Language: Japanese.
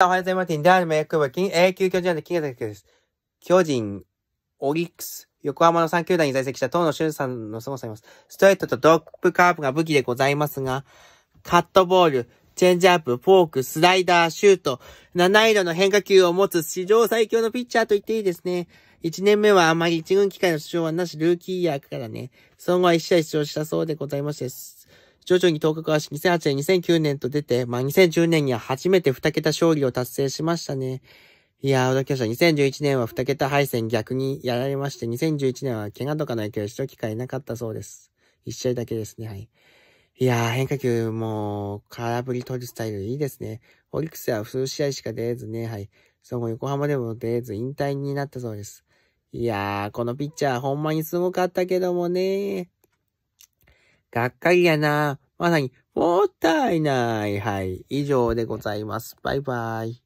おはようございます。であるールク役金、永久巨人で金崎です。巨人、オリックス、横浜の3球団に在籍した東野俊さんの凄さいます。ストレートとドップカーブが武器でございますが、カットボール、チェンジアップ、フォーク、スライダー、シュート、7色の変化球を持つ史上最強のピッチャーと言っていいですね。1年目はあまり1軍機会の主張はなし、ルーキー役からね、その後は1試合出場したそうでございまして、徐々に頭角は2008年、2009年と出て、まあ、2010年には初めて2桁勝利を達成しましたね。いやー、驚きました。2011年は2桁敗戦逆にやられまして、2011年は怪我とかの影響で一場機会なかったそうです。一試合だけですね、はい。いやー、変化球も、空振り取るスタイルいいですね。オリックスは数試合しか出ずね、はい。その横浜でも出ず引退になったそうです。いやー、このピッチャーほんまにすごかったけどもねがっかりやな。まさに、もったいない。はい。以上でございます。バイバイ。